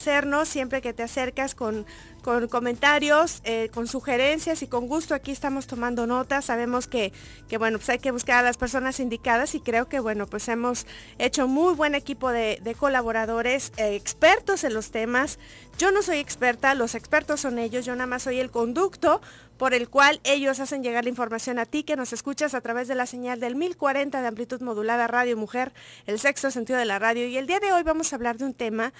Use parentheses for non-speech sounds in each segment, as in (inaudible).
hacernos siempre que te acercas con, comentarios, eh, con sugerencias y con gusto aquí estamos tomando notas. Sabemos que, bueno, pues hay que buscar a las personas indicadas y creo que, bueno, pues hemos hecho muy buen equipo de, colaboradores eh, expertos en los temas. Yo no soy experta, los expertos son ellos, yo nada más soy el conducto por el cual ellos hacen llegar la información a ti que nos escuchas a través de la señal del 1040 de amplitud modulada Radio Mujer, el sexto sentido de la radio. Y el día de hoy vamos a hablar de un tema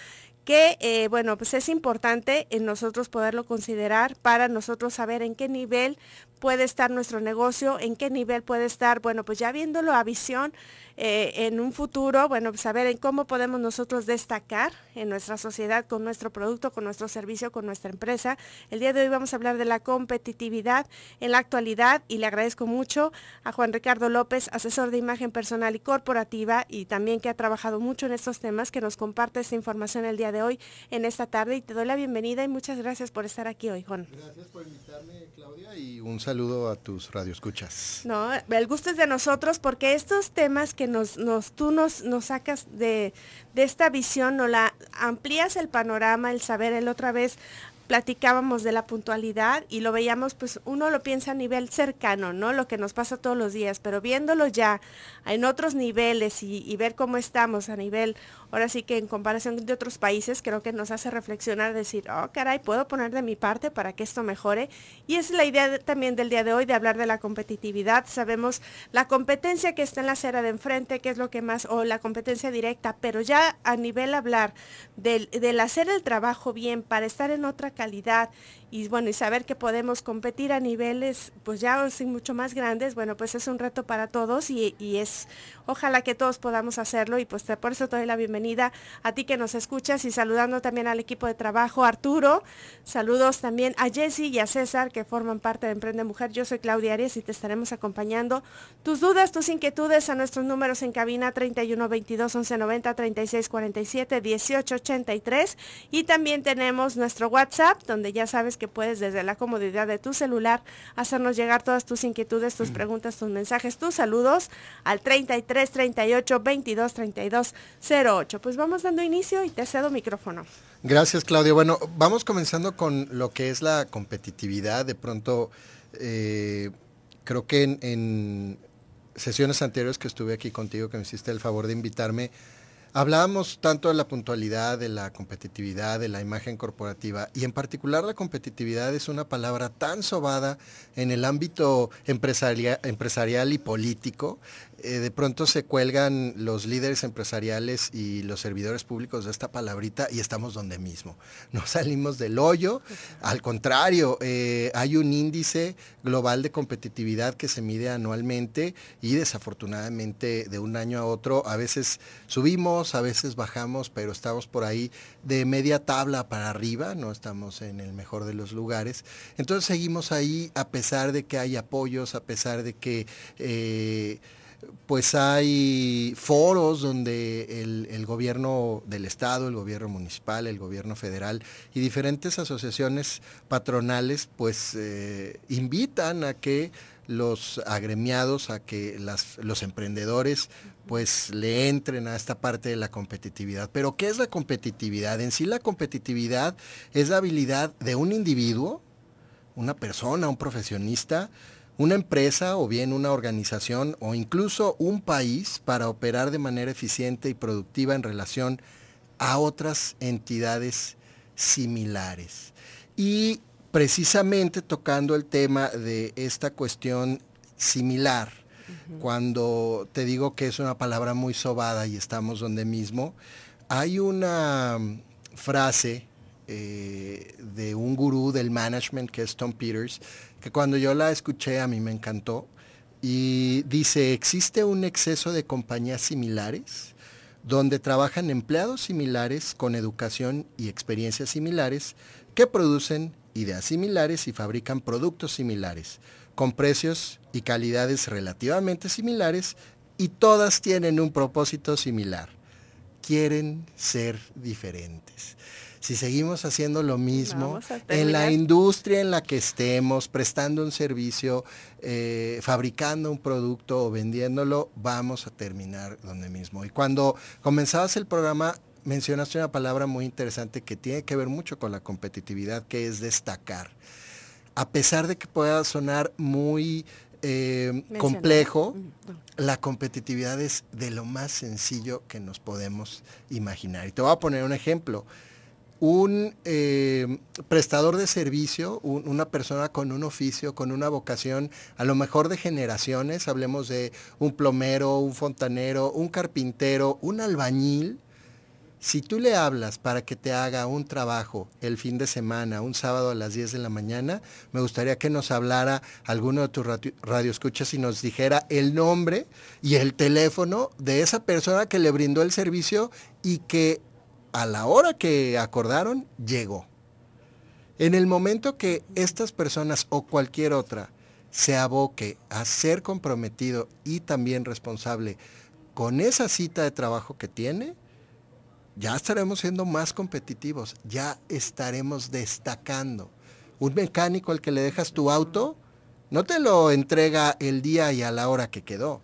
que eh, bueno, pues es importante en nosotros poderlo considerar para nosotros saber en qué nivel puede estar nuestro negocio, en qué nivel puede estar, bueno, pues ya viéndolo a visión eh, en un futuro, bueno, saber pues en cómo podemos nosotros destacar en nuestra sociedad con nuestro producto, con nuestro servicio, con nuestra empresa. El día de hoy vamos a hablar de la competitividad en la actualidad y le agradezco mucho a Juan Ricardo López, asesor de imagen personal y corporativa y también que ha trabajado mucho en estos temas, que nos comparte esta información el día de hoy, en esta tarde y te doy la bienvenida y muchas gracias por estar aquí hoy, Juan. Gracias por invitarme, Claudia, y un saludo saludo a tus radioescuchas. No, el gusto es de nosotros porque estos temas que nos, tú nos, nos sacas de, esta visión, no la amplías el panorama, el saber, el otra vez platicábamos de la puntualidad y lo veíamos, pues uno lo piensa a nivel cercano, ¿no? Lo que nos pasa todos los días, pero viéndolo ya en otros niveles y, ver cómo estamos a nivel, ahora sí que en comparación de otros países, creo que nos hace reflexionar, decir, oh, caray, puedo poner de mi parte para que esto mejore. Y es la idea también del día de hoy, de hablar de la competitividad. Sabemos la competencia que está en la acera de enfrente, que es lo que más, o la competencia directa, pero ya a nivel hablar del hacer el trabajo bien para estar en otra calidad y bueno, y saber que podemos competir a niveles pues ya sin mucho más grandes, bueno, pues es un reto para todos y, es, ojalá que todos podamos hacerlo y pues por eso te doy la bienvenida a ti que nos escuchas y saludando también al equipo de trabajo, Arturo, saludos también a Jesse y a César que forman parte de Emprende Mujer, yo soy Claudia Arias y te estaremos acompañando. Tus dudas, tus inquietudes a nuestros números en cabina 31 22 11 90 36 47 18 83 y también tenemos nuestro WhatsApp donde ya sabes que puedes desde la comodidad de tu celular hacernos llegar todas tus inquietudes, tus mm. preguntas, tus mensajes, tus saludos al 33 38 22 32 08. Pues vamos dando inicio y te cedo micrófono. Gracias, Claudio. Bueno, vamos comenzando con lo que es la competitividad. De pronto, eh, creo que en sesiones anteriores que estuve aquí contigo, que me hiciste el favor de invitarme, Hablábamos tanto de la puntualidad, de la competitividad, de la imagen corporativa y en particular la competitividad es una palabra tan sobada en el ámbito empresarial, empresarial y político eh, de pronto se cuelgan los líderes empresariales y los servidores públicos de esta palabrita y estamos donde mismo. No (laughs) salimos del hoyo, al contrario, eh, hay un índice global de competitividad que se mide anualmente y desafortunadamente de un año a otro a veces subimos, a veces bajamos, pero estamos por ahí de media tabla para arriba, no estamos en el mejor de los lugares. Entonces seguimos ahí a pesar de que hay apoyos, a pesar de que... Eh, pues hay foros donde el, gobierno del Estado, el gobierno municipal, el gobierno federal y diferentes asociaciones patronales pues eh, invitan a que los agremiados, a que los emprendedores pues le entren a esta parte de la competitividad. Pero ¿qué es la competitividad? En sí la competitividad es la habilidad de un individuo, una persona, un profesionista, una empresa o bien una organización o incluso un país para operar de manera eficiente y productiva en relación a otras entidades similares. Y precisamente tocando el tema de esta cuestión similar, cuando te digo que es una palabra muy sobada y estamos donde mismo, hay una mm, frase eh, de un gurú del management que es Tom Peters, cuando yo la escuché a mí me encantó. Y dice, existe un exceso de compañías similares donde trabajan empleados similares con educación y experiencias similares que producen ideas similares y fabrican productos similares, con precios y calidades relativamente similares y todas tienen un propósito similar. Quieren ser diferentes si seguimos haciendo lo mismo en la industria en la que estemos, prestando un servicio, eh, fabricando un producto o vendiéndolo, vamos a terminar donde mismo. Y cuando comenzabas el programa, mencionaste una palabra muy interesante que tiene que ver mucho con la competitividad, que es destacar. A pesar de que pueda sonar muy eh, complejo, mm, la competitividad es de lo más sencillo que nos podemos imaginar. Y te voy a poner un ejemplo un eh, prestador de servicio, una persona con un oficio, con una vocación, a lo mejor de generaciones, hablemos de un plomero, un fontanero, un carpintero, un albañil, si tú le hablas para que te haga un trabajo el fin de semana, un sábado a las 10 de la mañana, me gustaría que nos hablara alguno de tus radioescuchas y nos dijera el nombre y el teléfono de esa persona que le brindó el servicio y que a la hora que acordaron, llegó. En el momento que estas personas o cualquier otra se aboque a ser comprometido y también responsable con esa cita de trabajo que tiene, ya estaremos siendo más competitivos, ya estaremos destacando. Un mecánico al que le dejas tu auto, no te lo entrega el día y a la hora que quedó.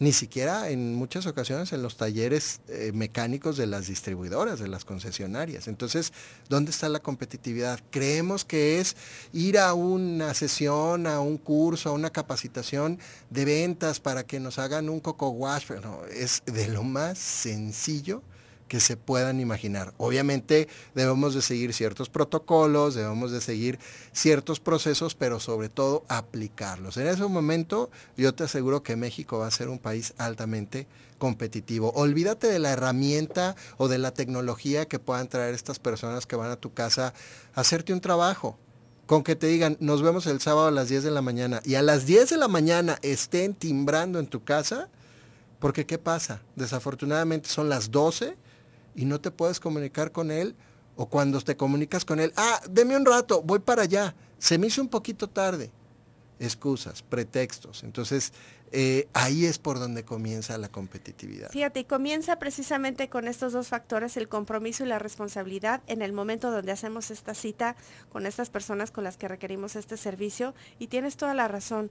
Ni siquiera en muchas ocasiones en los talleres eh, mecánicos de las distribuidoras, de las concesionarias. Entonces, ¿dónde está la competitividad? Creemos que es ir a una sesión, a un curso, a una capacitación de ventas para que nos hagan un coco wash. Pero es de lo más sencillo que se puedan imaginar. Obviamente debemos de seguir ciertos protocolos, debemos de seguir ciertos procesos, pero sobre todo aplicarlos. En ese momento yo te aseguro que México va a ser un país altamente competitivo. Olvídate de la herramienta o de la tecnología que puedan traer estas personas que van a tu casa a hacerte un trabajo con que te digan, nos vemos el sábado a las 10 de la mañana y a las 10 de la mañana estén timbrando en tu casa, porque ¿qué pasa? Desafortunadamente son las 12 y no te puedes comunicar con él, o cuando te comunicas con él, ah, deme un rato, voy para allá, se me hizo un poquito tarde. Excusas, pretextos. Entonces, eh, ahí es por donde comienza la competitividad. Fíjate, y comienza precisamente con estos dos factores, el compromiso y la responsabilidad, en el momento donde hacemos esta cita con estas personas con las que requerimos este servicio. Y tienes toda la razón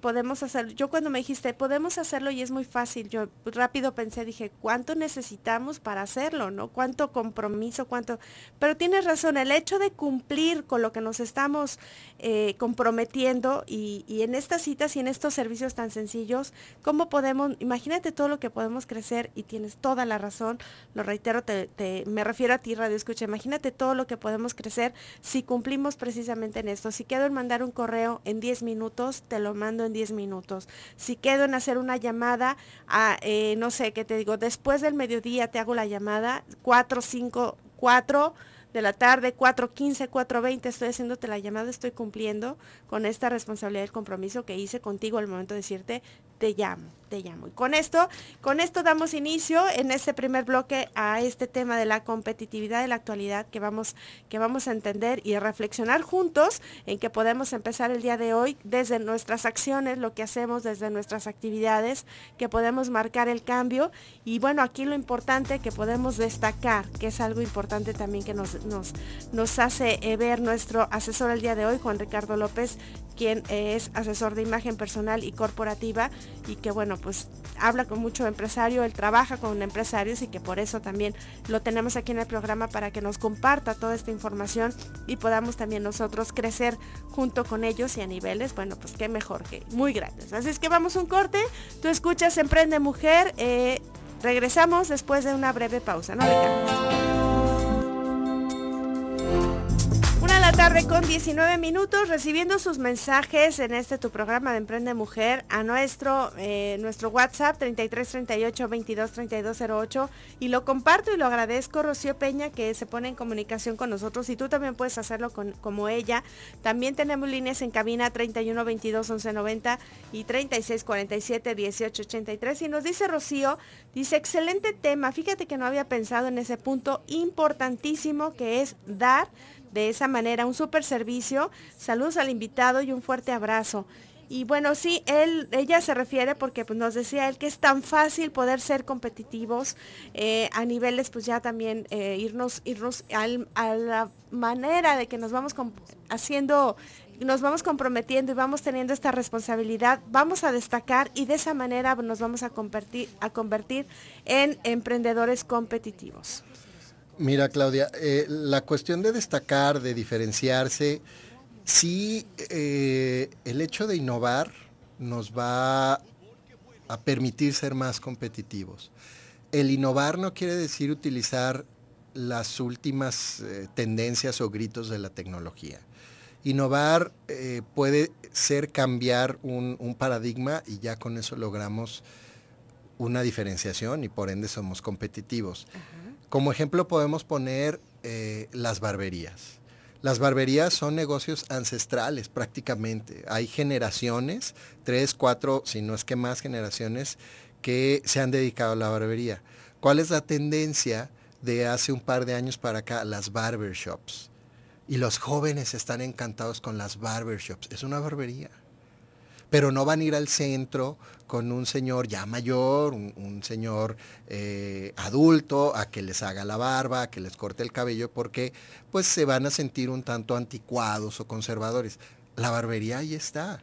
podemos hacerlo. Yo cuando me dijiste, podemos hacerlo y es muy fácil, yo rápido pensé, dije, ¿cuánto necesitamos para hacerlo? ¿No? ¿Cuánto compromiso? ¿Cuánto? Pero tienes razón, el hecho de cumplir con lo que nos estamos eh, comprometiendo y, en estas citas y en estos servicios tan sencillos, ¿cómo podemos, imagínate todo lo que podemos crecer y tienes toda la razón, lo reitero, te, me refiero a ti, Radio Escucha, imagínate todo lo que podemos crecer si cumplimos precisamente en esto. Si quiero en mandar un correo en 10 minutos, te lo mando en 10 minutos. Si quedo en hacer una llamada, a, ah, eh, no sé, ¿qué te digo? Después del mediodía te hago la llamada, 4, 5, 4 de la tarde, 4.15, 4.20, estoy haciéndote la llamada, estoy cumpliendo con esta responsabilidad del compromiso que hice contigo al momento de decirte, te llamo, te llamo. Y con esto, con esto damos inicio en este primer bloque a este tema de la competitividad de la actualidad que vamos, que vamos a entender y a reflexionar juntos en que podemos empezar el día de hoy desde nuestras acciones, lo que hacemos desde nuestras actividades, que podemos marcar el cambio. Y bueno, aquí lo importante que podemos destacar, que es algo importante también que nos, nos, nos hace ver nuestro asesor el día de hoy, Juan Ricardo López quien es asesor de imagen personal y corporativa y que bueno, pues habla con mucho empresario, él trabaja con empresarios y que por eso también lo tenemos aquí en el programa para que nos comparta toda esta información y podamos también nosotros crecer junto con ellos y a niveles, bueno, pues qué mejor que muy grandes. Así es que vamos un corte, tú escuchas Emprende Mujer, eh, regresamos después de una breve pausa, no tarde con 19 minutos, recibiendo sus mensajes en este tu programa de Emprende Mujer a nuestro, eh, nuestro WhatsApp 3338 22 08 y lo comparto y lo agradezco Rocío Peña que se pone en comunicación con nosotros y tú también puedes hacerlo con, como ella. También tenemos líneas en cabina 31 22 11 90 y 36 47 18 83 y nos dice Rocío, dice excelente tema, fíjate que no había pensado en ese punto importantísimo que es dar de esa manera. Un súper servicio. Saludos al invitado y un fuerte abrazo. Y bueno, sí, él, ella se refiere porque pues, nos decía él que es tan fácil poder ser competitivos eh, a niveles, pues ya también eh, irnos, irnos a la manera de que nos vamos haciendo, nos vamos comprometiendo y vamos teniendo esta responsabilidad, vamos a destacar y de esa manera nos vamos a convertir, a convertir en emprendedores competitivos. Mira, Claudia, eh, la cuestión de destacar, de diferenciarse, sí, eh, el hecho de innovar nos va a permitir ser más competitivos. El innovar no quiere decir utilizar las últimas eh, tendencias o gritos de la tecnología. Innovar puede ser cambiar un, paradigma y ya con eso logramos una diferenciación y por ende somos competitivos. Como ejemplo podemos poner eh, las barberías. Las barberías son negocios ancestrales prácticamente. Hay generaciones, tres, cuatro, si no es que más generaciones, que se han dedicado a la barbería. ¿Cuál es la tendencia de hace un par de años para acá? Las barbershops. Y los jóvenes están encantados con las barbershops. Es una barbería pero no van a ir al centro con un señor ya mayor, un, señor eh, adulto, a que les haga la barba, a que les corte el cabello, porque pues se van a sentir un tanto anticuados o conservadores. La barbería ahí está.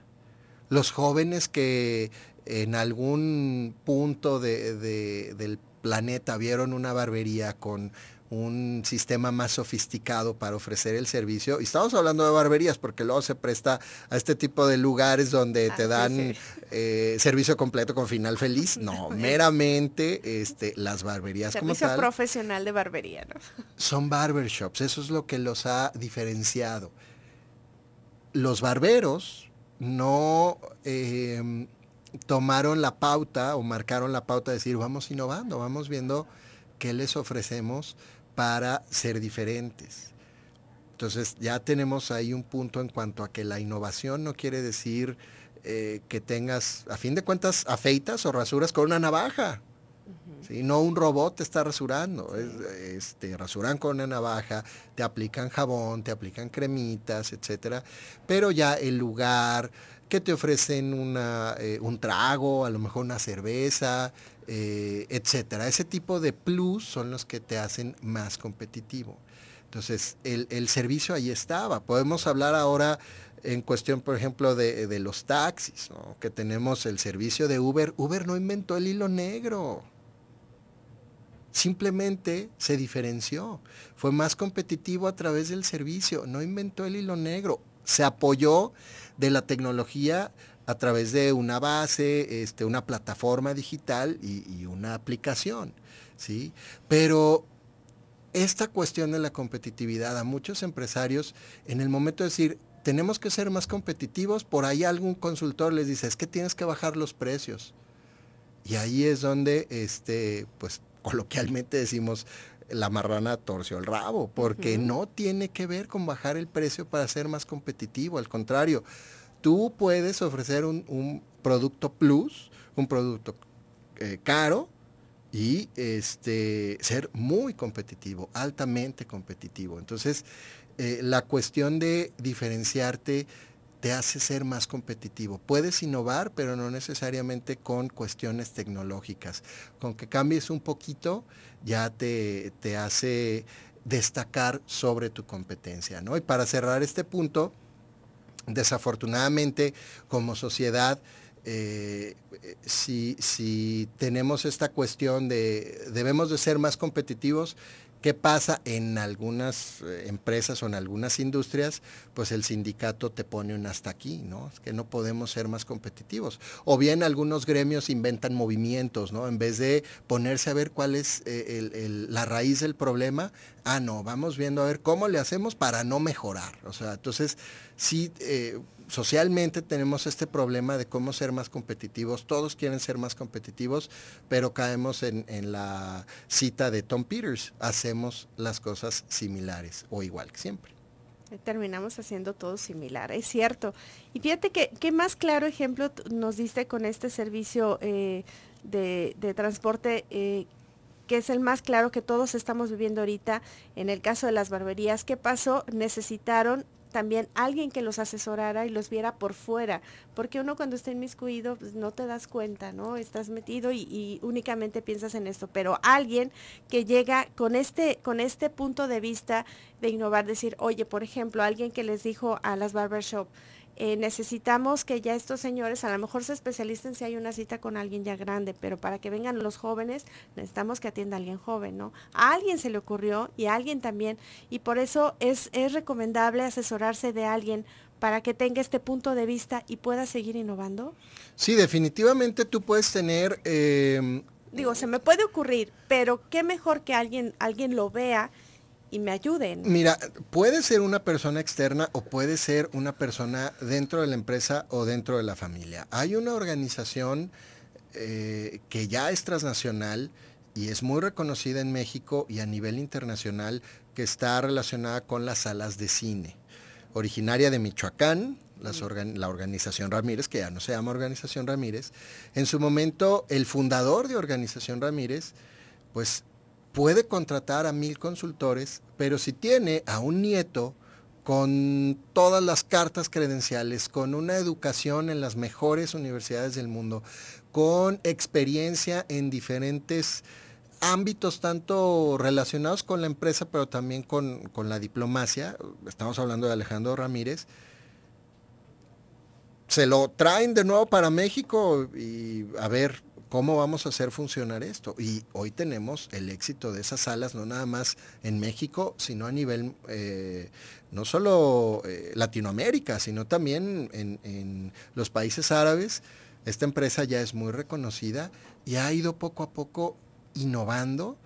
Los jóvenes que en algún punto del planeta vieron una barbería con un sistema más sofisticado para ofrecer el servicio. Y estamos hablando de barberías, porque luego se presta a este tipo de lugares donde te dan eh, servicio completo con final feliz. No, (laughs) meramente este, las barberías como tal. profesional de barbería, ¿no? (laughs) Son barbershops, eso es lo que los ha diferenciado. Los barberos no... Em, tomaron la pauta o marcaron la pauta de decir, vamos innovando, vamos viendo qué les ofrecemos para ser diferentes. Entonces ya tenemos ahí un punto en cuanto a que la innovación no quiere decir eh, que tengas, a fin de cuentas, afeitas o rasuras con una navaja. No un robot te está rasurando, este, rasuran con una navaja, te aplican jabón, te aplican cremitas, etcétera. Pero ya el lugar, que te ofrecen eh, un trago, a lo mejor una cerveza, eh, etcétera. Ese tipo de plus son los que te hacen más competitivo. Entonces, el, servicio ahí estaba. Podemos hablar ahora en cuestión, por ejemplo, de, los taxis, que tenemos el servicio de Uber. Uber no inventó el hilo negro. Simplemente se diferenció. Fue más competitivo a través del servicio. No inventó el hilo negro. Se apoyó de la tecnología a través de una base, este, una plataforma digital y, una aplicación. ¿sí? Pero esta cuestión de la competitividad a muchos empresarios, en el momento de decir, tenemos que ser más competitivos, por ahí algún consultor les dice, es que tienes que bajar los precios. Y ahí es donde, este, pues coloquialmente decimos, la marrana torció el rabo, porque no tiene que ver con bajar el precio para ser más competitivo, al contrario, tú puedes ofrecer un, producto plus, un producto eh, caro y este, ser muy competitivo, altamente competitivo. Entonces, eh, la cuestión de diferenciarte te hace ser más competitivo. Puedes innovar, pero no necesariamente con cuestiones tecnológicas. Con que cambies un poquito ya te, hace destacar sobre tu competencia. Y para cerrar este punto, Desafortunadamente, como sociedad, eh, si, si, tenemos esta cuestión de debemos de ser más competitivos, ¿Qué pasa en algunas eh, empresas o en algunas industrias? Pues el sindicato te pone un hasta aquí, ¿no? Es que no podemos ser más competitivos. O bien algunos gremios inventan movimientos, ¿no? En vez de ponerse a ver cuál es eh, la raíz del problema, ah, no, vamos viendo a ver cómo le hacemos para no mejorar. O sea, entonces sí... Eh, socialmente tenemos este problema de cómo ser más competitivos. Todos quieren ser más competitivos, pero caemos en, la cita de Tom Peters. Hacemos las cosas similares o igual que siempre. Terminamos haciendo todo similar, es cierto. Y fíjate que qué más claro ejemplo nos diste con este servicio eh, de, transporte. Eh, que es el más claro que todos estamos viviendo ahorita, en el caso de las barberías, ¿qué pasó? Necesitaron también alguien que los asesorara y los viera por fuera, porque uno cuando está inmiscuido pues no te das cuenta, ¿no? Estás metido y, únicamente piensas en esto, pero alguien que llega con este, con este punto de vista de innovar, decir, oye, por ejemplo, alguien que les dijo a las barbershop, eh, necesitamos que ya estos señores a lo mejor se especialicen si hay una cita con alguien ya grande, pero para que vengan los jóvenes necesitamos que atienda a alguien joven, ¿no? A alguien se le ocurrió y a alguien también, y por eso es, es recomendable asesorarse de alguien para que tenga este punto de vista y pueda seguir innovando? Sí, definitivamente tú puedes tener... Eh, Digo, se me puede ocurrir, pero qué mejor que alguien, alguien lo vea y me ayuden. Mira, puede ser una persona externa o puede ser una persona dentro de la empresa o dentro de la familia. Hay una organización eh, que ya es transnacional y es muy reconocida en México y a nivel internacional que está relacionada con las salas de cine. Originaria de Michoacán, la organización Ramírez, que ya no se llama organización Ramírez, en su momento el fundador de organización Ramírez, pues puede contratar a mil consultores, pero si tiene a un nieto con todas las cartas credenciales, con una educación en las mejores universidades del mundo, con experiencia en diferentes ámbitos tanto relacionados con la empresa, pero también con, la diplomacia, estamos hablando de Alejandro Ramírez, se lo traen de nuevo para México y a ver, ¿Cómo vamos a hacer funcionar esto? Y hoy tenemos el éxito de esas salas, no nada más en México, sino a nivel, eh, no solo eh, Latinoamérica, sino también en los países árabes. Esta empresa ya es muy reconocida y ha ido poco a poco innovando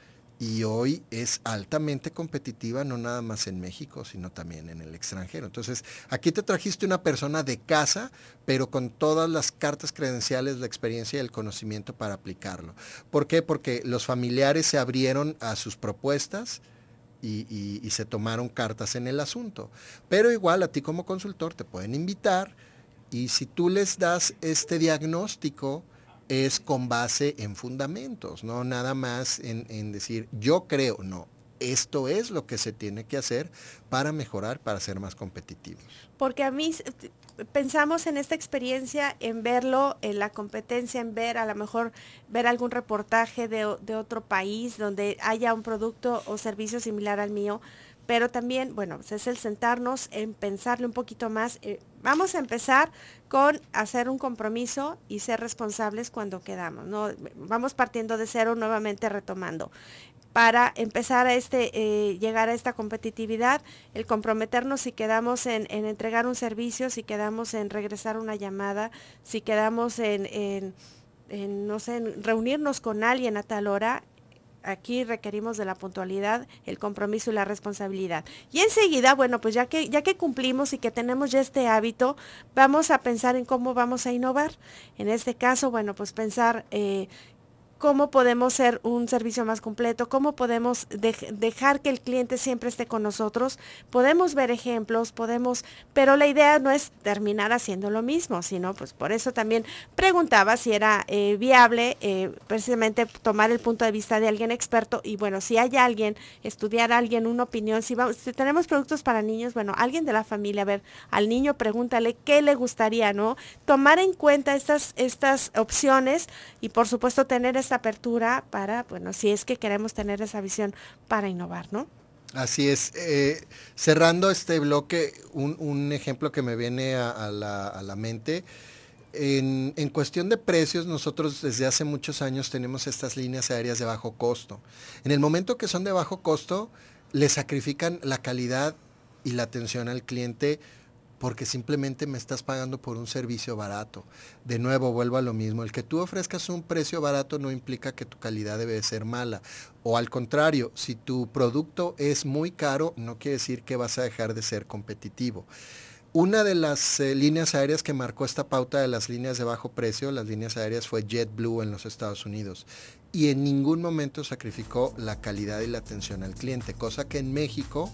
y hoy es altamente competitiva, no nada más en México, sino también en el extranjero. Entonces, aquí te trajiste una persona de casa, pero con todas las cartas credenciales, la experiencia y el conocimiento para aplicarlo. ¿Por qué? Porque los familiares se abrieron a sus propuestas. Y, y se tomaron cartas en el asunto. Pero igual a ti como consultor te pueden invitar y si tú les das este diagnóstico, es con base en fundamentos, no nada más en, decir yo creo, no, esto es lo que se tiene que hacer para mejorar, para ser más competitivos. Porque a mí pensamos en esta experiencia, en verlo, en la competencia, en ver a lo mejor ver algún reportaje de, otro país donde haya un producto o servicio similar al mío, pero también, bueno, pues, es el sentarnos en pensarle un poquito más. Eh, vamos a empezar con hacer un compromiso y ser responsables cuando quedamos. ¿no? Vamos partiendo de cero nuevamente retomando. Para empezar a este, eh, llegar a esta competitividad, el comprometernos si quedamos en, entregar un servicio, si quedamos en regresar una llamada, si quedamos en, en, no sé, en reunirnos con alguien a tal hora, aquí requerimos de la puntualidad, el compromiso y la responsabilidad. Y enseguida, bueno, pues ya que, ya que cumplimos y que tenemos ya este hábito, vamos a pensar en cómo vamos a innovar. En este caso, bueno, pues pensar eh, cómo podemos ser un servicio más completo, cómo podemos dejar que el cliente siempre esté con nosotros. Podemos ver ejemplos, podemos, pero la idea no es terminar haciendo lo mismo, sino pues por eso también preguntaba si era eh, viable eh, precisamente tomar el punto de vista de alguien experto y bueno, si hay alguien, estudiar a alguien una opinión, si, tenemos productos para niños, bueno, alguien de la familia, a ver, al niño pregúntale qué le gustaría, ¿no? Tomar en cuenta estas, estas opciones y por supuesto tener apertura para, bueno, si es que queremos tener esa visión para innovar, ¿no? Así es. Eh, cerrando este bloque, un, un, ejemplo que me viene a, la, a la, mente. En, en, cuestión de precios, nosotros desde hace muchos años tenemos estas líneas aéreas de bajo costo. En el momento que son de bajo costo, le sacrifican la calidad y la atención al cliente porque simplemente me estás pagando por un servicio barato. De nuevo, vuelvo a lo mismo, el que tú ofrezcas un precio barato no implica que tu calidad debe ser mala. O al contrario, si tu producto es muy caro, no quiere decir que vas a dejar de ser competitivo. Una de las eh, líneas aéreas que marcó esta pauta de las líneas de bajo precio, las líneas aéreas, fue JetBlue en los Estados Unidos. Y en ningún momento sacrificó la calidad y la atención al cliente, cosa que en México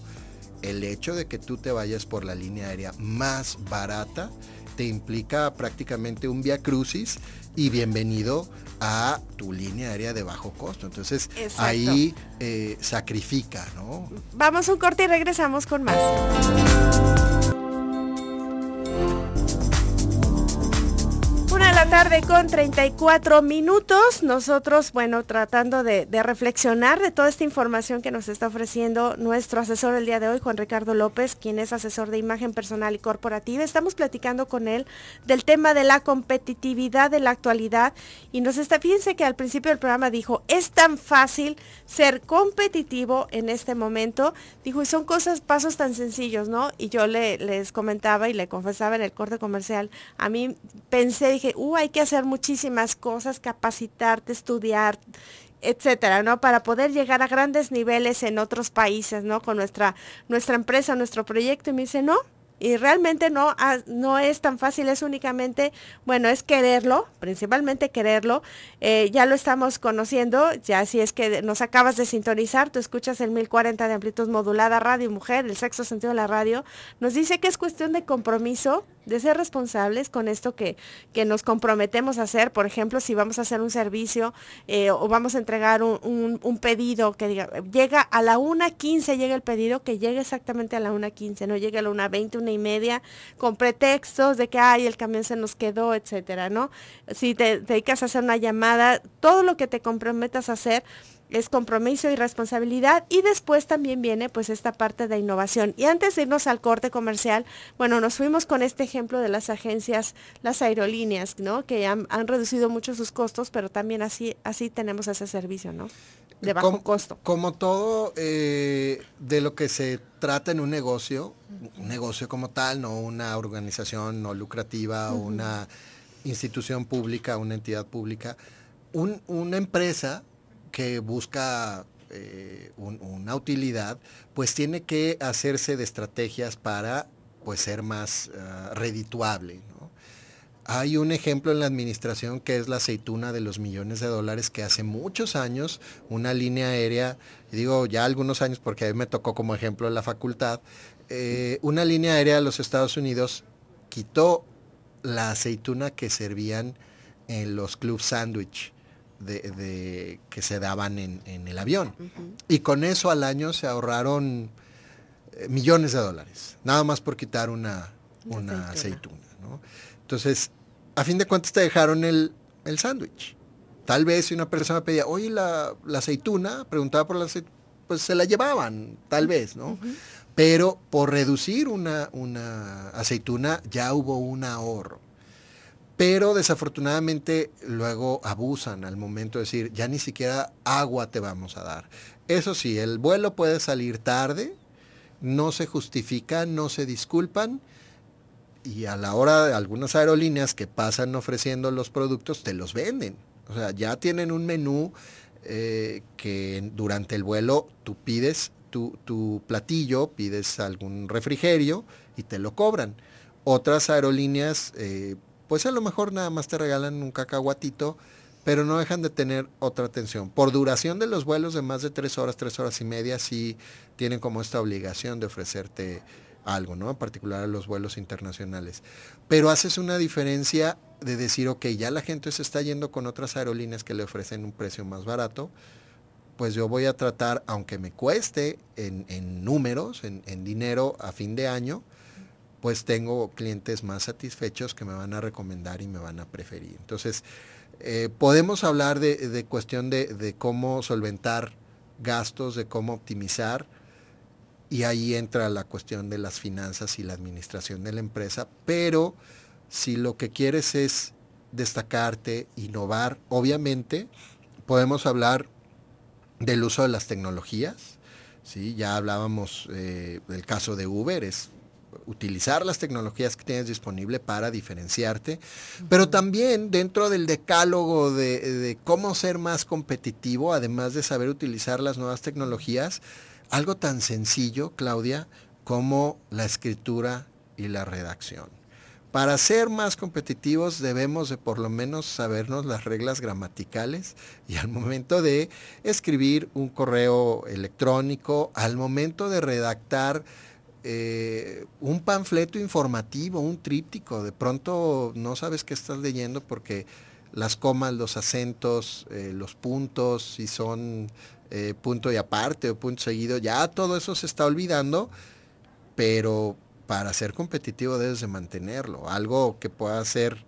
el hecho de que tú te vayas por la línea aérea más barata te implica prácticamente un via crucis y bienvenido a tu línea aérea de bajo costo. Entonces ahí eh, sacrifica, ¿no? Vamos un corte y regresamos con más tarde con 34 minutos. Nosotros, bueno, tratando de, reflexionar de toda esta información que nos está ofreciendo nuestro asesor el día de hoy, Juan Ricardo López, quien es asesor de imagen personal y corporativa. Estamos platicando con él del tema de la competitividad de la actualidad y nos está, fíjense que al principio del programa dijo, es tan fácil ser competitivo en este momento. Dijo, y son cosas, pasos tan sencillos, ¿no? Y yo le, les comentaba y le confesaba en el corte comercial, a mí pensé, dije, hay que hacer muchísimas cosas, capacitarte, estudiar, etcétera, ¿no? Para poder llegar a grandes niveles en otros países, ¿no? Con nuestra, nuestra empresa, nuestro proyecto. Y me dice, no, y realmente no, ah, no es tan fácil, es únicamente, bueno, es quererlo, principalmente quererlo. Eh, ya lo estamos conociendo, ya si es que nos acabas de sintonizar, tú escuchas el 1040 de amplitud modulada, Radio Mujer, el sexo sentido de la radio, nos dice que es cuestión de compromiso, de ser responsables con esto que, nos comprometemos a hacer. Por ejemplo, si vamos a hacer un servicio eh, o vamos a entregar un, pedido que diga, llega a la 1.15, llega el pedido, que llegue exactamente a la 1.15, no llegue a la 1.20, una y media, con pretextos de que, ay, el camión se nos quedó, etcétera, ¿no? Si te, te dedicas a hacer una llamada, todo lo que te comprometas a hacer, es compromiso y responsabilidad y después también viene pues esta parte de innovación. Y antes de irnos al corte comercial, bueno, nos fuimos con este ejemplo de las agencias, las aerolíneas, ¿no? Que han, reducido mucho sus costos, pero también así, así tenemos ese servicio, ¿no? De bajo costo. Como todo eh, de lo que se trata en un negocio, un negocio como tal, no una organización no lucrativa, una institución pública, una entidad pública, una empresa que busca eh, una utilidad, pues tiene que hacerse de estrategias para pues, ser más ah, redituable. Hay un ejemplo en la administración que es la aceituna de los millones de dólares que hace muchos años una línea aérea, digo ya algunos años porque a mí me tocó como ejemplo en la facultad, eh, una línea aérea de los Estados Unidos quitó la aceituna que servían en los club sándwich de, que se daban en, el avión. Y con eso al año se ahorraron eh, millones de dólares, nada más por quitar una, aceituna. Entonces, a fin de cuentas te dejaron el, el sándwich. Tal vez si una persona pedía, oye, la, la aceituna, preguntaba por la aceituna, pues se la llevaban, tal vez, ¿no? Pero por reducir una, una aceituna ya hubo un ahorro pero desafortunadamente luego abusan al momento de decir, ya ni siquiera agua te vamos a dar. Eso sí, el vuelo puede salir tarde, no se justifica, no se disculpan. Y a la hora de algunas aerolíneas que pasan ofreciendo los productos, te los venden. O sea, ya tienen un menú eh, que durante el vuelo tú pides tu, platillo, pides algún refrigerio y te lo cobran. Otras aerolíneas eh, pues a lo mejor nada más te regalan un cacahuatito, pero no dejan de tener otra atención. Por duración de los vuelos de más de tres horas, tres horas y media, sí tienen como esta obligación de ofrecerte algo, ¿no? En particular a los vuelos internacionales. Pero haces una diferencia de decir, ok, ya la gente se está yendo con otras aerolíneas que le ofrecen un precio más barato, pues yo voy a tratar, aunque me cueste en, números, en dinero a fin de año, pues tengo clientes más satisfechos que me van a recomendar y me van a preferir. Entonces, eh, podemos hablar de, cuestión de, cómo solventar gastos, de cómo optimizar, y ahí entra la cuestión de las finanzas y la administración de la empresa, pero si lo que quieres es destacarte, innovar, obviamente podemos hablar del uso de las tecnologías, ¿sí? ya hablábamos eh, del caso de Uber, es utilizar las tecnologías que tienes disponible para diferenciarte, pero también dentro del decálogo de, cómo ser más competitivo, además de saber utilizar las nuevas tecnologías, algo tan sencillo, Claudia, como la escritura y la redacción. Para ser más competitivos debemos de por lo menos sabernos las reglas gramaticales y al momento de escribir un correo electrónico, al momento de redactar eh, un panfleto informativo, un tríptico. De pronto no sabes qué estás leyendo porque las comas, los acentos, eh, los puntos, si son eh, punto y aparte o punto seguido, ya todo eso se está olvidando, pero para ser competitivo debes de mantenerlo. Algo que pueda ser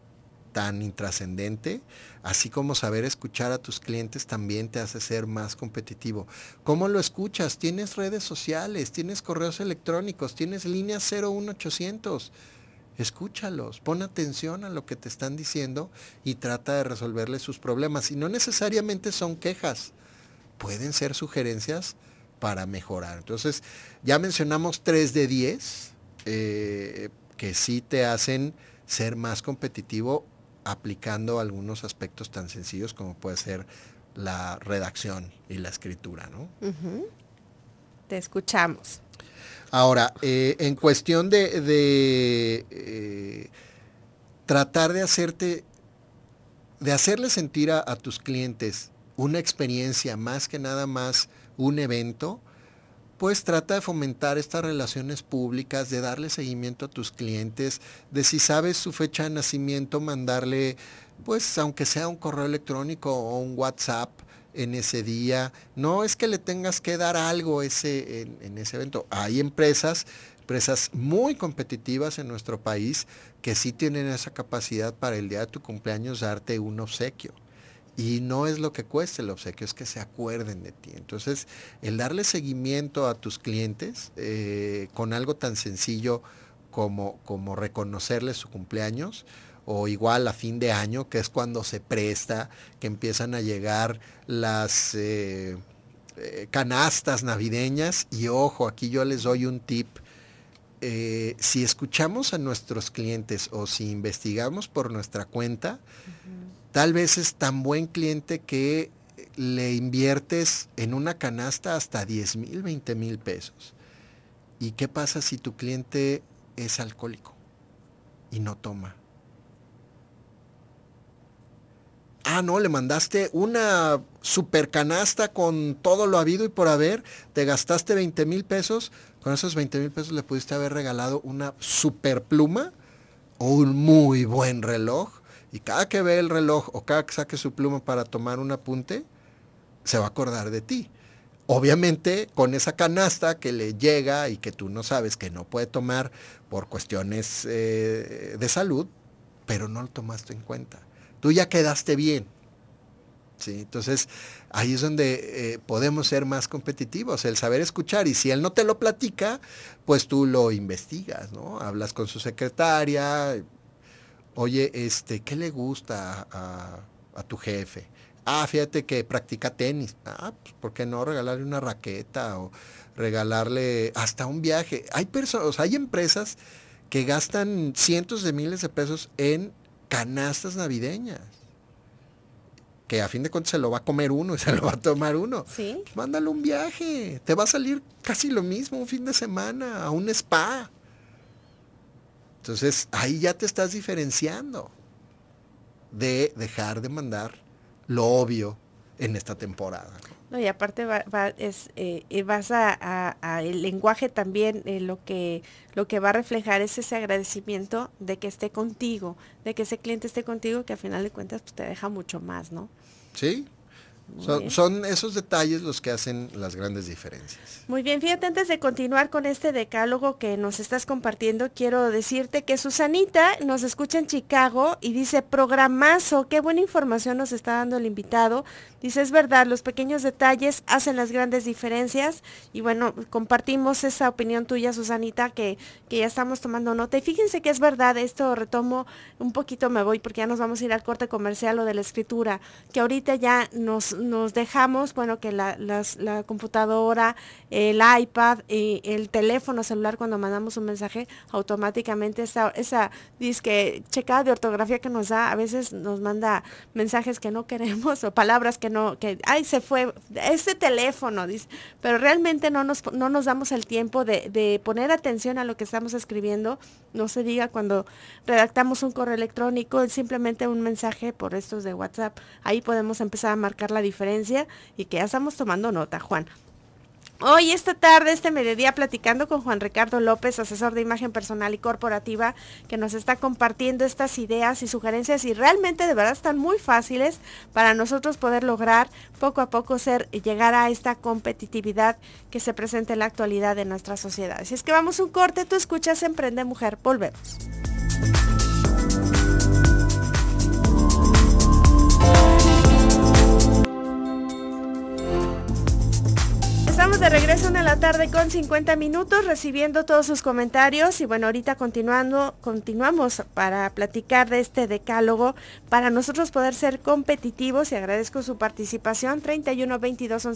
tan intrascendente, así como saber escuchar a tus clientes también te hace ser más competitivo. ¿Cómo lo escuchas? Tienes redes sociales, tienes correos electrónicos, tienes línea 01800. Escúchalos, pon atención a lo que te están diciendo y trata de resolverles sus problemas. Y no necesariamente son quejas, pueden ser sugerencias para mejorar. Entonces, ya mencionamos 3 de 10 eh, que sí te hacen ser más competitivo aplicando algunos aspectos tan sencillos como puede ser la redacción y la escritura, ¿no? Te escuchamos. Ahora, eh, en cuestión de, eh, tratar de hacerte, de hacerle sentir a, tus clientes una experiencia más que nada más un evento, pues trata de fomentar estas relaciones públicas, de darle seguimiento a tus clientes, de si sabes su fecha de nacimiento, mandarle, pues aunque sea un correo electrónico o un WhatsApp en ese día. No es que le tengas que dar algo ese, en, en ese evento. Hay empresas empresas muy competitivas en nuestro país que sí tienen esa capacidad para el día de tu cumpleaños darte un obsequio. Y no es lo que cueste el obsequio, es que se acuerden de ti. Entonces, el darle seguimiento a tus clientes eh, con algo tan sencillo como, como reconocerles su cumpleaños, o igual a fin de año, que es cuando se presta, que empiezan a llegar las eh, eh, canastas navideñas. Y ojo, aquí yo les doy un tip. si escuchamos a nuestros clientes o si investigamos por nuestra cuenta, Tal vez es tan buen cliente que le inviertes en una canasta hasta 10 mil, 20 mil pesos. ¿Y qué pasa si tu cliente es alcohólico y no toma? Ah, no, le mandaste una super canasta con todo lo habido y por haber, te gastaste 20 mil pesos, con esos 20 mil pesos le pudiste haber regalado una super pluma o un muy buen reloj y cada que ve el reloj o cada que saque su pluma para tomar un apunte, se va a acordar de ti. Obviamente, con esa canasta que le llega y que tú no sabes que no puede tomar por cuestiones eh, de salud, pero no lo tomaste en cuenta. Tú ya quedaste bien. Entonces, ahí es donde eh, podemos ser más competitivos, el saber escuchar. Y si él no te lo platica, pues tú lo investigas, ¿no? Hablas con su secretaria, Oye, este, ¿qué le gusta a, tu jefe? Ah, fíjate que practica tenis. Ah, pues, ¿por qué no regalarle una raqueta o regalarle hasta un viaje? Hay personas, hay empresas que gastan cientos de miles de pesos en canastas navideñas. Que a fin de cuentas se lo va a comer uno y se lo va a tomar uno. ¿Sí? mándale un viaje. Te va a salir casi lo mismo un fin de semana a un spa. Entonces, ahí ya te estás diferenciando de dejar de mandar lo obvio en esta temporada. y aparte va, eh, eh, vas a, el lenguaje también, eh, lo, que, lo que va a reflejar es ese agradecimiento de que esté contigo, de que ese cliente esté contigo, que a final de cuentas pues, te deja mucho más, ¿no? Sí, son, esos detalles los que hacen las grandes diferencias. Muy bien, fíjate, antes de continuar con este decálogo que nos estás compartiendo, quiero decirte que Susanita nos escucha en Chicago y dice, programazo, qué buena información nos está dando el invitado. Dice, es verdad, los pequeños detalles hacen las grandes diferencias. Y bueno, compartimos esa opinión tuya, Susanita, que, que ya estamos tomando nota. Y fíjense que es verdad, esto retomo un poquito, me voy porque ya nos vamos a ir al corte comercial o de la escritura, que ahorita ya nos, nos dejamos, bueno, que la, computadora, el iPad y el teléfono celular cuando mandamos un mensaje, automáticamente esa, esa disque checada de ortografía que nos da, a veces nos manda mensajes que no queremos (laughs) o palabras que no, que, ay, se fue, este teléfono, dice, pero realmente no nos, no nos damos el tiempo de, de poner atención a lo que estamos escribiendo. No se diga cuando redactamos un correo electrónico, es simplemente un mensaje por estos de WhatsApp. Ahí podemos empezar a marcar la diferencia y que ya estamos tomando nota, Juan. Hoy, esta tarde, este mediodía, platicando con Juan Ricardo López, asesor de imagen personal y corporativa, que nos está compartiendo estas ideas y sugerencias y realmente de verdad están muy fáciles para nosotros poder lograr poco a poco ser, llegar a esta competitividad que se presenta en la actualidad de nuestra sociedad. Así es que vamos un corte, tú escuchas Emprende Mujer, volvemos. Estamos de regreso en la tarde con 50 minutos recibiendo todos sus comentarios y bueno, ahorita continuando, continuamos para platicar de este decálogo para nosotros poder ser competitivos y agradezco su participación 31 22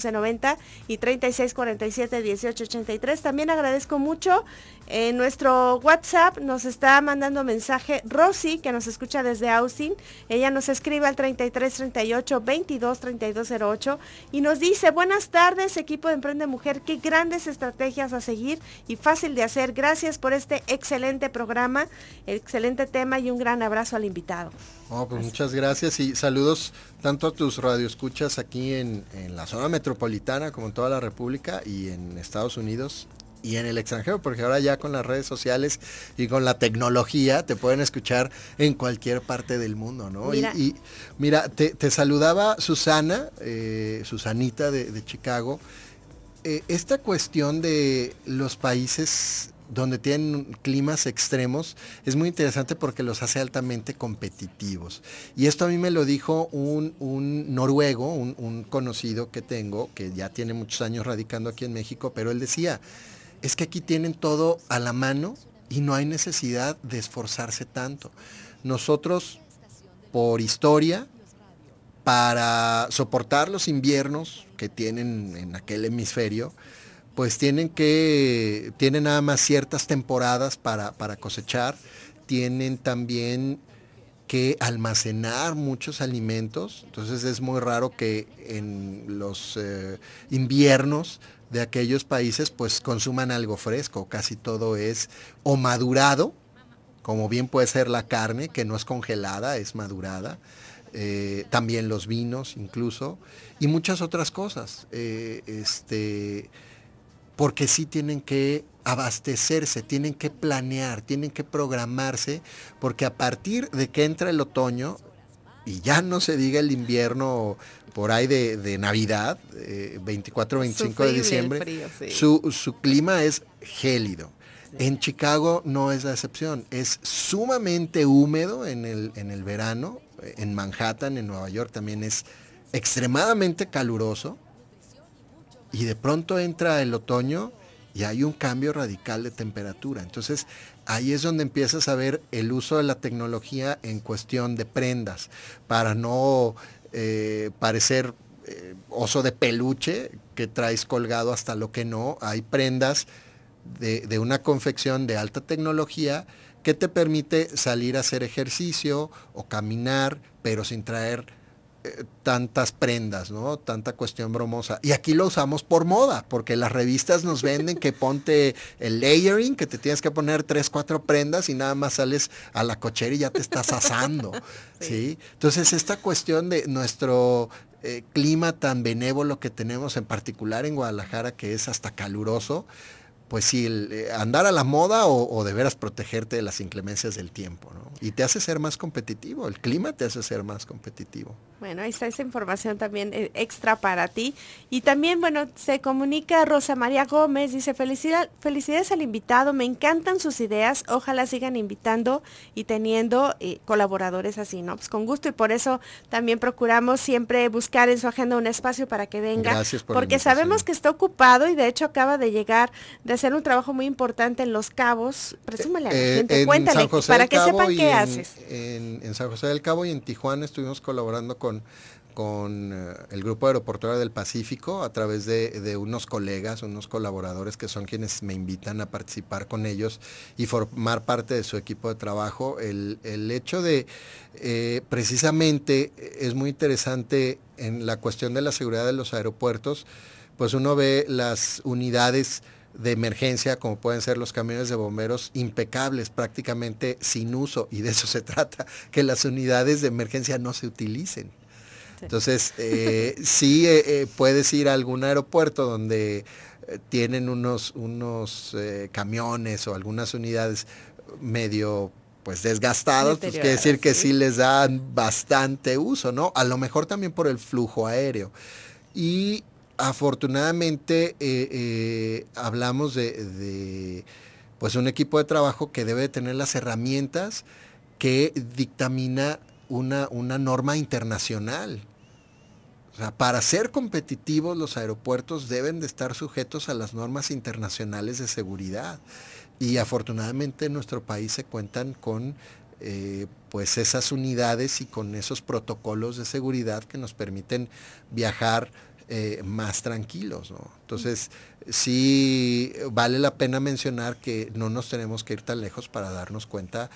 y 36 47 También agradezco mucho en eh, nuestro WhatsApp nos está mandando mensaje Rosy que nos escucha desde Austin. Ella nos escribe al 33 38 22 y nos dice, "Buenas tardes, equipo de empresa de Mujer, qué grandes estrategias a seguir y fácil de hacer. Gracias por este excelente programa, excelente tema y un gran abrazo al invitado. Pues muchas gracias y saludos tanto a tus radioescuchas aquí en, en la zona metropolitana como en toda la República y en Estados Unidos y en el extranjero, porque ahora ya con las redes sociales y con la tecnología te pueden escuchar en cualquier parte del mundo, ¿no? Y, mira, te, saludaba Susana, eh, Susanita de, de Chicago eh, esta cuestión de los países donde tienen climas extremos es muy interesante porque los hace altamente competitivos. Y esto a mí me lo dijo un, noruego, un, conocido que tengo, que ya tiene muchos años radicando aquí en México, pero él decía, es que aquí tienen todo a la mano y no hay necesidad de esforzarse tanto. Nosotros, por historia, para soportar los inviernos que tienen en aquel hemisferio, pues tienen que, tienen nada más ciertas temporadas para, cosechar, tienen también que almacenar muchos alimentos, entonces es muy raro que en los eh, inviernos de aquellos países pues consuman algo fresco, casi todo es o madurado, como bien puede ser la carne, que no es congelada, es madurada, eh, también los vinos incluso, y muchas otras cosas, eh, este, porque sí tienen que abastecerse, tienen que planear, tienen que programarse, porque a partir de que entra el otoño, y ya no se diga el invierno por ahí de, Navidad, 24 eh, 25 de diciembre, su, clima es gélido. En Chicago no es la excepción, es sumamente húmedo el, en el verano, en Manhattan, en Nueva York también es extremadamente caluroso y de pronto entra el otoño y hay un cambio radical de temperatura. Entonces ahí es donde empiezas a ver el uso de la tecnología en cuestión de prendas para no eh, parecer eh, oso de peluche que traes colgado hasta lo que no. Hay prendas de una confección de alta tecnología que te permite salir a hacer ejercicio o caminar, pero sin traer eh, tantas prendas, ¿no? Tanta cuestión bromosa. Y aquí lo usamos por moda, porque las revistas nos venden que ponte el layering, que te tienes que poner tres, cuatro prendas y nada más sales a la cochera y ya te estás asando, (laughs) ¿sí? Entonces, esta cuestión de nuestro eh, clima tan benévolo que tenemos, en particular en Guadalajara, que es hasta caluroso, pues sí, eh, andar a la moda o, de veras protegerte de las inclemencias del tiempo, ¿no? Y te hace ser más competitivo, el clima te hace ser más competitivo. Bueno, ahí está esa información también eh, extra para ti. Y también, bueno, se comunica Rosa María Gómez, dice, Felicidad, felicidades al invitado, me encantan sus ideas, ojalá sigan invitando y teniendo eh, colaboradores así, ¿no? Pues con gusto y por eso también procuramos siempre buscar en su agenda un espacio para que venga, porque sabemos que está ocupado y de hecho acaba de llegar hacer un trabajo muy importante en Los Cabos. Presúmale a la eh, gente, cuéntale, para que sepan qué haces. En, San José del Cabo y en Tijuana estuvimos colaborando con con eh, el Grupo Aeroportuario del Pacífico a través de, unos colegas, unos colaboradores que son quienes me invitan a participar con ellos y formar parte de su equipo de trabajo. El, hecho de, eh, precisamente, es muy interesante en la cuestión de la seguridad de los aeropuertos, pues uno ve las unidades de emergencia, como pueden ser los camiones de bomberos, impecables, prácticamente sin uso, y de eso se trata, que las unidades de emergencia no se utilicen. Entonces, si eh, sí eh, eh, puedes ir a algún aeropuerto donde tienen unos, unos camiones o algunas unidades medio pues desgastados, pues quiere decir que sí. sí les dan bastante uso, ¿no? A lo mejor también por el flujo aéreo. Y afortunadamente eh, eh, hablamos de, pues un equipo de trabajo que debe tener las herramientas que dictamina una, una norma internacional. para ser competitivos los aeropuertos deben de estar sujetos a las normas internacionales de seguridad. Y afortunadamente en nuestro país se cuentan con eh, pues esas unidades y con esos protocolos de seguridad que nos permiten viajar eh, más tranquilos. Entonces, sí vale la pena mencionar que no nos tenemos que ir tan lejos para darnos cuenta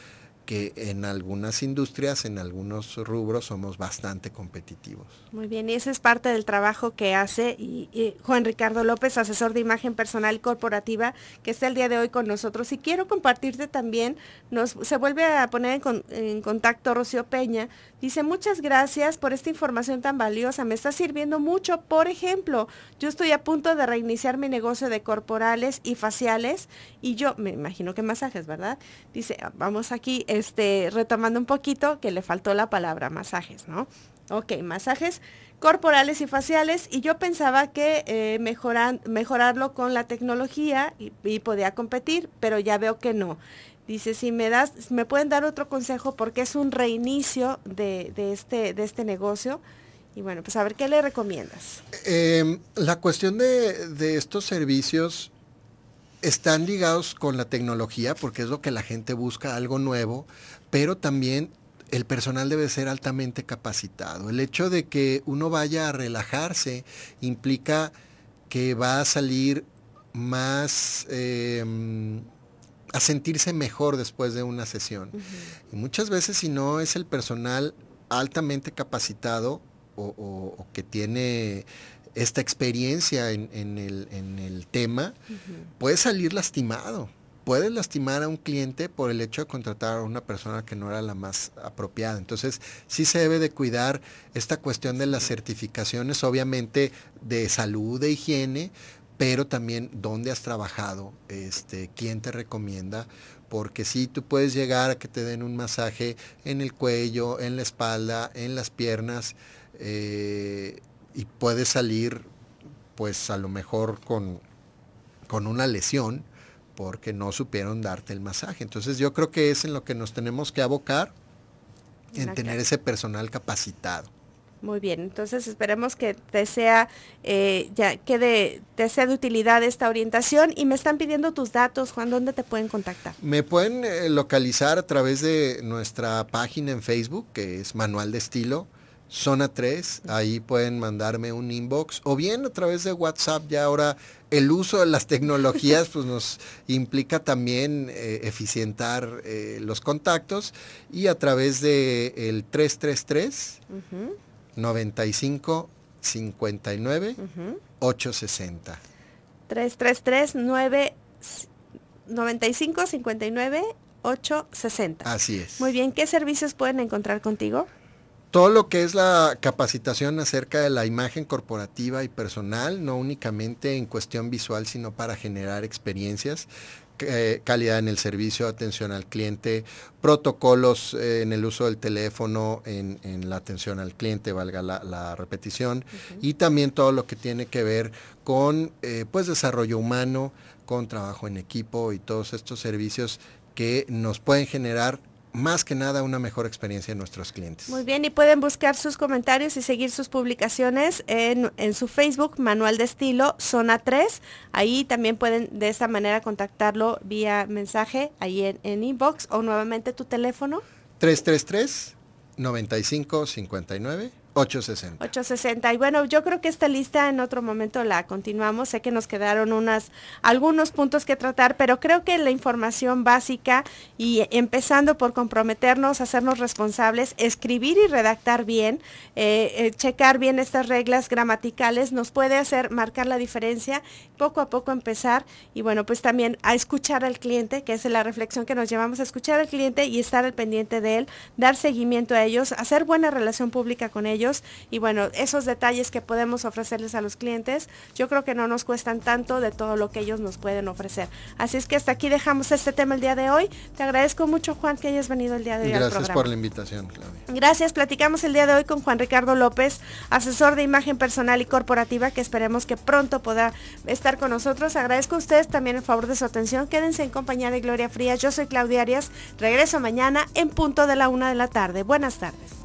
que en algunas industrias, en algunos rubros somos bastante competitivos. Muy bien, y ese es parte del trabajo que hace y, Juan Ricardo López, asesor de imagen personal corporativa, que está el día de hoy con nosotros. Y quiero compartirte también, nos, se vuelve a poner en, contacto Rocío Peña Dice, muchas gracias por esta información tan valiosa, me está sirviendo mucho. Por ejemplo, yo estoy a punto de reiniciar mi negocio de corporales y faciales y yo, me imagino que masajes, ¿verdad? Dice, vamos aquí, este, retomando un poquito que le faltó la palabra masajes, ¿no? Ok, masajes corporales y faciales y yo pensaba que eh, mejorarlo con la tecnología y podía competir, pero ya veo que no. Dice, si me das, me pueden dar otro consejo porque es un reinicio de, este, de este negocio. Y bueno, pues a ver, ¿qué le recomiendas? Em, la cuestión de, estos servicios están ligados con la tecnología porque es lo que la gente busca, algo nuevo, pero también el personal debe ser altamente capacitado. El hecho de que uno vaya a relajarse implica que va a salir más... Em, a sentirse mejor después de una sesión. Y muchas veces si no es el personal altamente capacitado o, que tiene esta experiencia en, el, tema, puede salir lastimado. puede lastimar a un cliente por el hecho de contratar a una persona que no era la más apropiada. Entonces, sí se debe de cuidar esta cuestión de las certificaciones, obviamente de salud, de higiene, pero también dónde has trabajado, este, quién te recomienda, porque si tú puedes llegar a que te den un masaje en el cuello, en la espalda, en las piernas, eh, y puedes salir pues a lo mejor con, con una lesión porque no supieron darte el masaje. Entonces yo creo que es en lo que nos tenemos que abocar, en tener ese personal capacitado. Muy bien, entonces esperemos que te sea, eh, ya quede, te sea de utilidad esta orientación y me están pidiendo tus datos, Juan, ¿dónde te pueden contactar? Me pueden eh, localizar a través de nuestra página en Facebook, que es Manual de Estilo, Zona 3, ahí pueden mandarme un inbox o bien a través de WhatsApp, ya ahora el uso de las tecnologías (laughs) pues nos implica también eh, eficientar los contactos y a través de el 333. 95 59 860. 333 95 59 860. Así es. Muy bien, ¿qué servicios pueden encontrar contigo? Todo lo que es la capacitación acerca de la imagen corporativa y personal, no únicamente en cuestión visual, sino para generar experiencias. Eh, calidad en el servicio, atención al cliente, protocolos eh, en el uso del teléfono, en, la atención al cliente, valga la, repetición, y también todo lo que tiene que ver con eh, pues desarrollo humano, con trabajo en equipo y todos estos servicios que nos pueden generar más que nada una mejor experiencia de nuestros clientes. Muy bien, y pueden buscar sus comentarios y seguir sus publicaciones en, su Facebook, Manual de Estilo, Zona 3. Ahí también pueden de esta manera contactarlo vía mensaje, ahí en, inbox o nuevamente tu teléfono. 333 9559 860. 860. Y bueno, yo creo que esta lista en otro momento la continuamos. Sé que nos quedaron unas algunos puntos que tratar, pero creo que la información básica y empezando por comprometernos, hacernos responsables, escribir y redactar bien, eh, eh, checar bien estas reglas gramaticales, nos puede hacer marcar la diferencia, poco a poco empezar y bueno, pues también a escuchar al cliente, que es la reflexión que nos llevamos a escuchar al cliente y estar al pendiente de él, dar seguimiento a ellos, hacer buena relación pública con ellos y bueno, esos detalles que podemos ofrecerles a los clientes, yo creo que no nos cuestan tanto de todo lo que ellos nos pueden ofrecer. Así es que hasta aquí dejamos este tema el día de hoy. Te agradezco mucho, Juan, que hayas venido el día de hoy. Gracias al programa. por la invitación, Claudia. Gracias. Platicamos el día de hoy con Juan Ricardo López, asesor de imagen personal y corporativa, que esperemos que pronto pueda estar con nosotros. Agradezco a ustedes también el favor de su atención. Quédense en compañía de Gloria Frías. Yo soy Claudia Arias. Regreso mañana en punto de la una de la tarde. Buenas tardes.